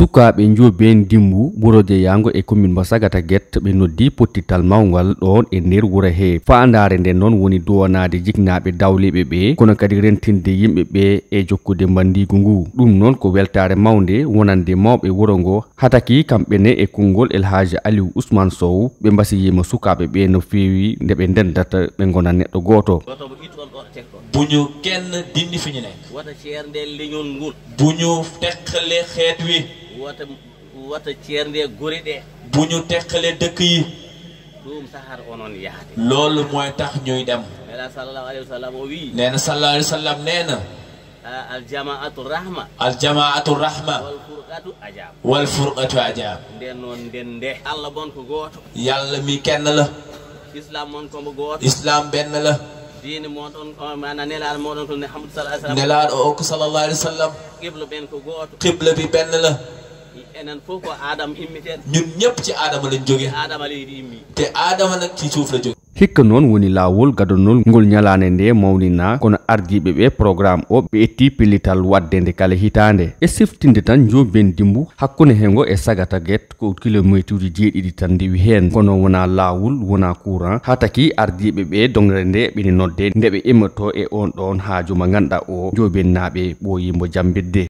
sukaɓe joben dimbu ɓuroje yango e commune mo sagata guet ɓe noddi pottital mawgal ɗon e nder wuura he fandare nden noon woni dowanade jignaɓe dawleɓe ɓe kono kadi rentinde yimɓeɓe e jokkude bandigu ngu ɗum noon ko weltare mawde wonande mawɓe wuuro ngo hataki kamɓene e konngol elhaji aliou ousmane sow ɓe mbasiyima sukaɓe ɓe no fewi nde ɓe ndendata ɓe gona neɗɗo goto buñu kenn dindi fi ñu nekk ngul buñu tekkale xeet wi wota wota ceernde bu ñu teqale dëkk yi ɗum sahar onon yahde loolu mooy tax ñuy dem nena sallallahu alayhi wa sallam o kenn la islam moon kombo gooto islam benn bi benn la enen fof ko adama immiteɗo ñun ñëpp ci adama lañ jogue te adama nag ci suuf la jogue hikka noon woni laawol gadanol ngol ñalaande nde mawnina kono ardiiɓe ɓe programme o ɓe etti pillital wadde nde kala hitaande e siftinde tan jooben dimbu hakkunde hengo e sagata get ko kilométre uji jeeɗiɗi tan ndewi heen kono wona laawol wona courant haa taki ardiiɓe ɓe dongre nde ɓene nodde nde ɓe imato e on ɗon haaju ma ngannduɗa o jooben naaɓe ɓooyimbo jambidde